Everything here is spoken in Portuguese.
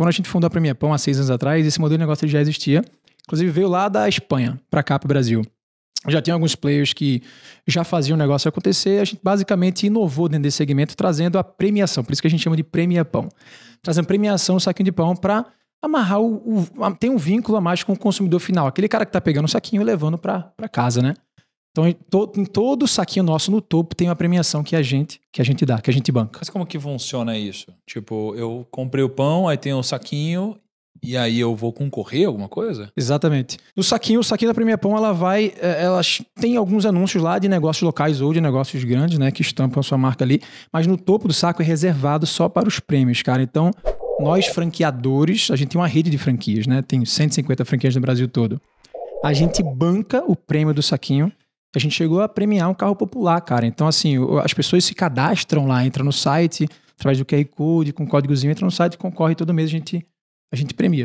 Quando a gente fundou a Premier Pão há seis anos atrás, esse modelo de negócio já existia. Inclusive veio lá da Espanha para cá, para o Brasil. Já tem alguns players que já faziam o negócio acontecer. A gente basicamente inovou dentro desse segmento, trazendo a premiação. Por isso que a gente chama de Premier Pão. Trazendo premiação, um saquinho de pão para amarrar o, o, tem um vínculo a mais com o consumidor final, aquele cara que está pegando o um saquinho e levando para casa, né? Então, em todo, em todo saquinho nosso no topo tem uma premiação que a gente que a gente dá, que a gente banca. Mas como que funciona isso? Tipo, eu comprei o pão, aí tem um saquinho e aí eu vou concorrer alguma coisa? Exatamente. No saquinho, o saquinho da Premier Pão, ela vai, é, ela tem alguns anúncios lá de negócios locais ou de negócios grandes, né, que estampam a sua marca ali, mas no topo do saco é reservado só para os prêmios, cara. Então, nós franqueadores, a gente tem uma rede de franquias, né? Tem 150 franquias no Brasil todo. A gente banca o prêmio do saquinho a gente chegou a premiar um carro popular, cara. Então, assim, as pessoas se cadastram lá, entram no site, através do QR Code, com um códigozinho, entra no site, concorre todo mês, a gente, a gente premia.